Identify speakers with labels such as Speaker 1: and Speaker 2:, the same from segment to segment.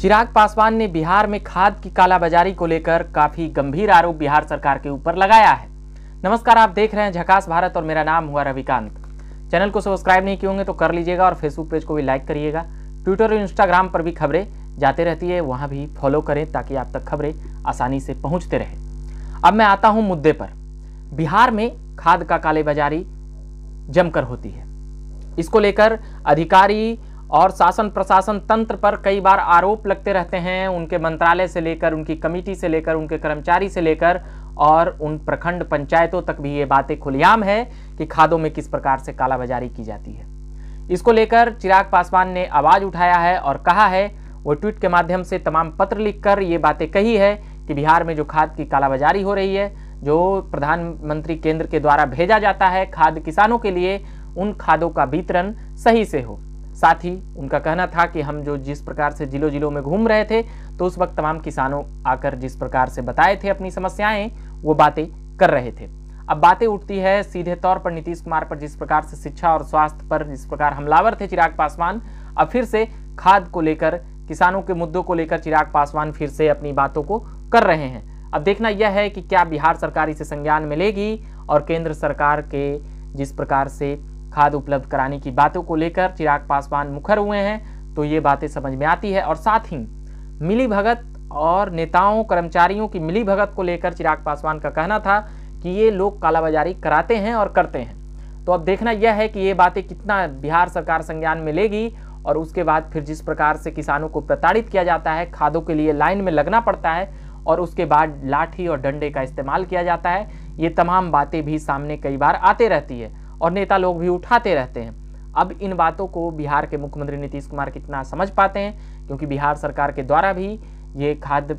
Speaker 1: चिराग पासवान ने बिहार में खाद की कालाबाजारी को लेकर काफी गंभीर आरोप बिहार सरकार के ऊपर लगाया है नमस्कार आप देख रहे हैं झकास भारत और मेरा नाम हुआ रविकांत चैनल को सब्सक्राइब नहीं किए होंगे तो कर लीजिएगा और फेसबुक पेज को भी लाइक करिएगा ट्विटर और इंस्टाग्राम पर भी खबरें जाते रहती है वहाँ भी फॉलो करें ताकि आप तक खबरें आसानी से पहुँचते रहे अब मैं आता हूँ मुद्दे पर बिहार में खाद का कालेबाजारी जमकर होती है इसको लेकर अधिकारी और शासन प्रशासन तंत्र पर कई बार आरोप लगते रहते हैं उनके मंत्रालय से लेकर उनकी कमेटी से लेकर उनके कर्मचारी से लेकर और उन प्रखंड पंचायतों तक भी ये बातें खुलेआम है कि खादों में किस प्रकार से कालाबाजारी की जाती है इसको लेकर चिराग पासवान ने आवाज़ उठाया है और कहा है वो ट्वीट के माध्यम से तमाम पत्र लिखकर ये बातें कही है कि बिहार में जो खाद की कालाबाजारी हो रही है जो प्रधानमंत्री केंद्र के द्वारा भेजा जाता है खाद किसानों के लिए उन खादों का वितरण सही से हो साथ ही उनका कहना था कि हम जो जिस प्रकार से जिलों जिलों में घूम रहे थे तो उस वक्त तमाम किसानों आकर जिस प्रकार से बताए थे अपनी समस्याएं वो बातें कर रहे थे अब बातें उठती है सीधे तौर पर नीतीश कुमार पर जिस प्रकार से शिक्षा और स्वास्थ्य पर जिस प्रकार हमलावर थे चिराग पासवान अब फिर से खाद को लेकर किसानों के मुद्दों को लेकर चिराग पासवान फिर से अपनी बातों को कर रहे हैं अब देखना यह है कि क्या बिहार सरकार इसे संज्ञान में लेगी और केंद्र सरकार के जिस प्रकार से खाद उपलब्ध कराने की बातों को लेकर चिराग पासवान मुखर हुए हैं तो ये बातें समझ में आती है और साथ ही मिली भगत और नेताओं कर्मचारियों की मिली भगत को लेकर चिराग पासवान का कहना था कि ये लोग कालाबाजारी कराते हैं और करते हैं तो अब देखना यह है कि ये बातें कितना बिहार सरकार संज्ञान में लेगी और उसके बाद फिर जिस प्रकार से किसानों को प्रताड़ित किया जाता है खादों के लिए लाइन में लगना पड़ता है और उसके बाद लाठी और डंडे का इस्तेमाल किया जाता है ये तमाम बातें भी सामने कई बार आते रहती है और नेता लोग भी उठाते रहते हैं अब इन बातों को बिहार के मुख्यमंत्री नीतीश कुमार कितना समझ पाते हैं क्योंकि बिहार सरकार के द्वारा भी ये खाद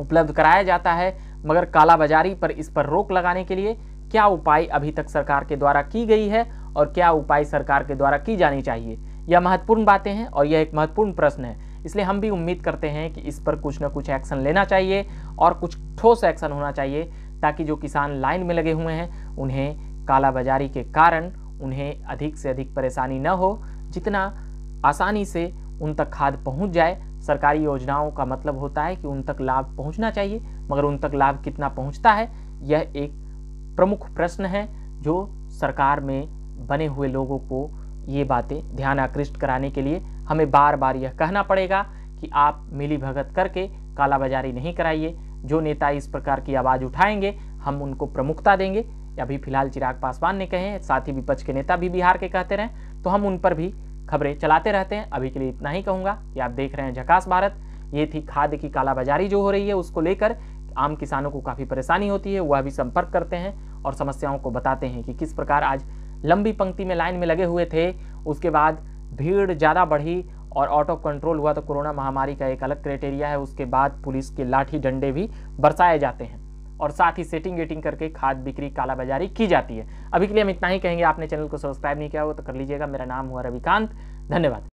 Speaker 1: उपलब्ध कराया जाता है मगर कालाबाजारी पर इस पर रोक लगाने के लिए क्या उपाय अभी तक सरकार के द्वारा की गई है और क्या उपाय सरकार के द्वारा की जानी चाहिए यह महत्वपूर्ण बातें हैं और यह एक महत्वपूर्ण प्रश्न है इसलिए हम भी उम्मीद करते हैं कि इस पर कुछ ना कुछ एक्शन लेना चाहिए और कुछ ठोस एक्शन होना चाहिए ताकि जो किसान लाइन में लगे हुए हैं उन्हें कालाबाजारी के कारण उन्हें अधिक से अधिक परेशानी न हो जितना आसानी से उन तक खाद पहुंच जाए सरकारी योजनाओं का मतलब होता है कि उन तक लाभ पहुंचना चाहिए मगर उन तक लाभ कितना पहुंचता है यह एक प्रमुख प्रश्न है जो सरकार में बने हुए लोगों को ये बातें ध्यान आकृष्ट कराने के लिए हमें बार बार यह कहना पड़ेगा कि आप मिली भगत करके कालाबाजारी नहीं कराइए जो नेता इस प्रकार की आवाज़ उठाएंगे हम उनको प्रमुखता देंगे अभी फिलहाल चिराग पासवान ने कहे साथ ही विपक्ष के नेता भी बिहार के कहते रहे तो हम उन पर भी खबरें चलाते रहते हैं अभी के लिए इतना ही कहूँगा कि आप देख रहे हैं झकास भारत ये थी खाद की कालाबाजारी जो हो रही है उसको लेकर आम किसानों को काफ़ी परेशानी होती है वह भी संपर्क करते हैं और समस्याओं को बताते हैं कि किस प्रकार आज लंबी पंक्ति में लाइन में लगे हुए थे उसके बाद भीड़ ज़्यादा बढ़ी और आउट ऑफ कंट्रोल हुआ तो कोरोना महामारी का एक अलग क्राइटेरिया है उसके बाद पुलिस के लाठी डंडे भी बरसाए जाते हैं और साथ ही सेटिंग वेटिंग करके खाद बिक्री कालाबाजारी की जाती है अभी के लिए हम इतना ही कहेंगे आपने चैनल को सब्सक्राइब नहीं किया हो तो कर लीजिएगा मेरा नाम हुआ रविकांत धन्यवाद